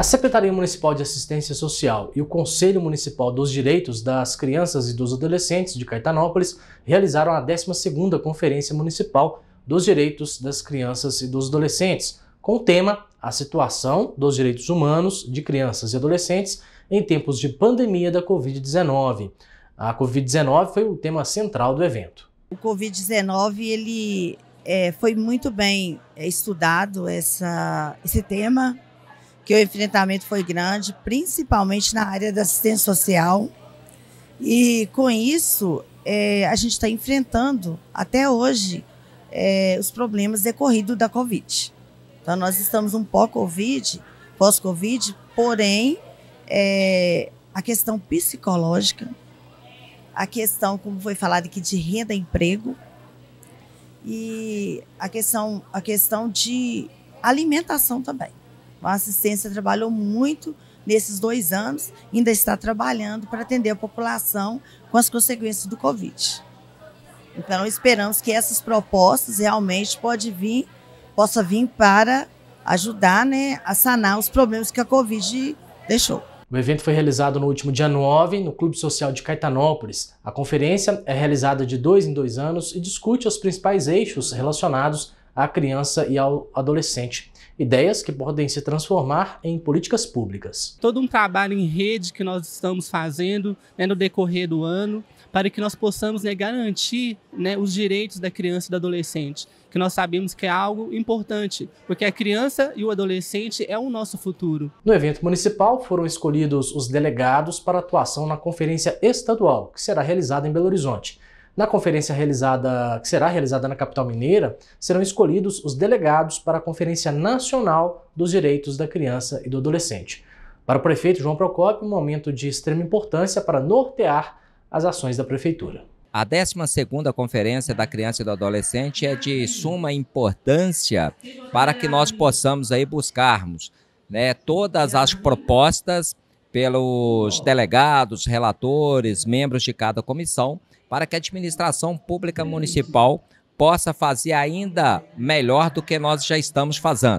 A Secretaria Municipal de Assistência Social e o Conselho Municipal dos Direitos das Crianças e dos Adolescentes de Caetanópolis realizaram a 12ª Conferência Municipal dos Direitos das Crianças e dos Adolescentes, com o tema A Situação dos Direitos Humanos de Crianças e Adolescentes em Tempos de Pandemia da Covid-19. A Covid-19 foi o tema central do evento. O Covid-19 ele é, foi muito bem eh, estudado essa, esse tema que o enfrentamento foi grande, principalmente na área da assistência social. E com isso, é, a gente está enfrentando até hoje é, os problemas decorridos da Covid. Então, nós estamos um pós-Covid, pós-Covid, porém, é, a questão psicológica, a questão, como foi falado aqui, de renda emprego, e a questão, a questão de alimentação também. A assistência trabalhou muito nesses dois anos, ainda está trabalhando para atender a população com as consequências do Covid. Então, esperamos que essas propostas realmente pode vir, possa vir para ajudar né, a sanar os problemas que a Covid deixou. O evento foi realizado no último dia 9, no Clube Social de Caetanópolis. A conferência é realizada de dois em dois anos e discute os principais eixos relacionados à criança e ao adolescente. Ideias que podem se transformar em políticas públicas. Todo um trabalho em rede que nós estamos fazendo né, no decorrer do ano para que nós possamos né, garantir né, os direitos da criança e do adolescente, que nós sabemos que é algo importante, porque a criança e o adolescente é o nosso futuro. No evento municipal foram escolhidos os delegados para atuação na conferência estadual, que será realizada em Belo Horizonte. Na conferência realizada, que será realizada na capital mineira, serão escolhidos os delegados para a Conferência Nacional dos Direitos da Criança e do Adolescente. Para o prefeito João Procópio, um momento de extrema importância para nortear as ações da prefeitura. A 12ª Conferência da Criança e do Adolescente é de suma importância para que nós possamos aí buscarmos né, todas as propostas pelos delegados, relatores, membros de cada comissão, para que a administração pública municipal possa fazer ainda melhor do que nós já estamos fazendo.